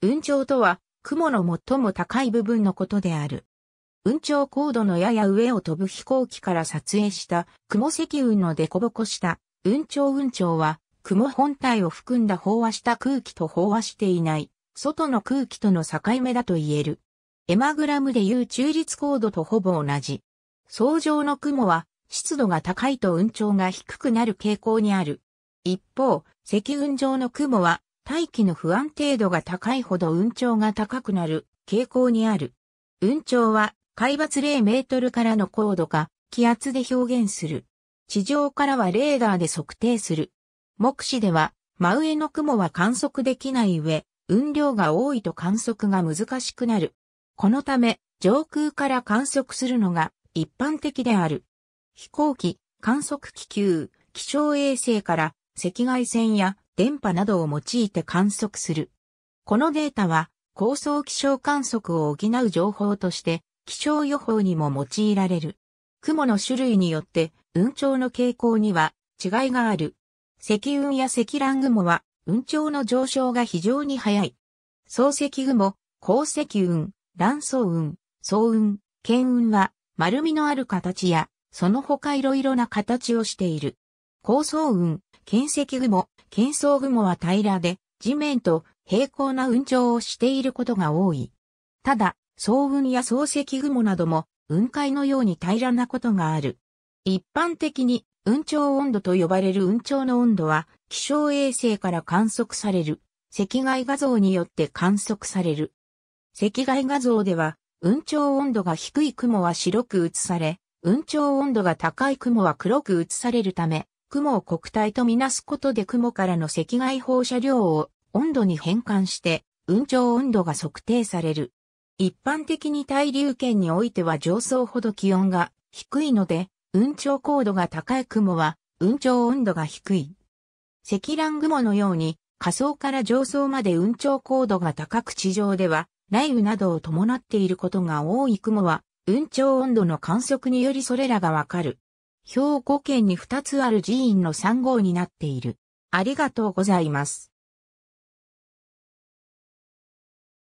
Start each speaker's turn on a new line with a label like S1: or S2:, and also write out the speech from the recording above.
S1: 雲頂とは、雲の最も高い部分のことである。雲頂高度のやや上を飛ぶ飛行機から撮影した雲積雲の凸凹した雲頂雲頂は雲本体を含んだ飽和した空気と飽和していない外の空気との境目だと言える。エマグラムでいう中立高度とほぼ同じ。層状の雲は湿度が高いと雲頂が低くなる傾向にある。一方、積雲上の雲は大気の不安定度が高いほど雲頂が高くなる傾向にある。雲頂は海抜0メートルからの高度か気圧で表現する。地上からはレーダーで測定する。目視では真上の雲は観測できない上、雲量が多いと観測が難しくなる。このため、上空から観測するのが一般的である。飛行機、観測気球、気象衛星から赤外線や電波などを用いて観測する。このデータは、高層気象観測を補う情報として、気象予報にも用いられる。雲の種類によって、雲調の傾向には違いがある。積雲や積乱雲は、雲調の上昇が非常に早い。層積雲、高積雲、乱層雲、層雲、剣雲は、丸みのある形や、その他いろいろな形をしている。高層雲、剣石雲、剣層雲は平らで、地面と平行な雲頂をしていることが多い。ただ、層雲や層石雲なども、雲海のように平らなことがある。一般的に、雲頂温度と呼ばれる雲頂の温度は、気象衛星から観測される、赤外画像によって観測される。赤外画像では、雲頂温度が低い雲は白く映され、雲頂温度が高い雲は黒く映されるため、雲を国体とみなすことで雲からの赤外放射量を温度に変換して、運調温度が測定される。一般的に対流圏においては上層ほど気温が低いので、運調高度が高い雲は、運調温度が低い。積乱雲のように、下層から上層まで運調高度が高く地上では、雷雨などを伴っていることが多い雲は、運調温度の観測によりそれらがわかる。兵庫県に2つある寺院の3号になっている。ありがとうございます。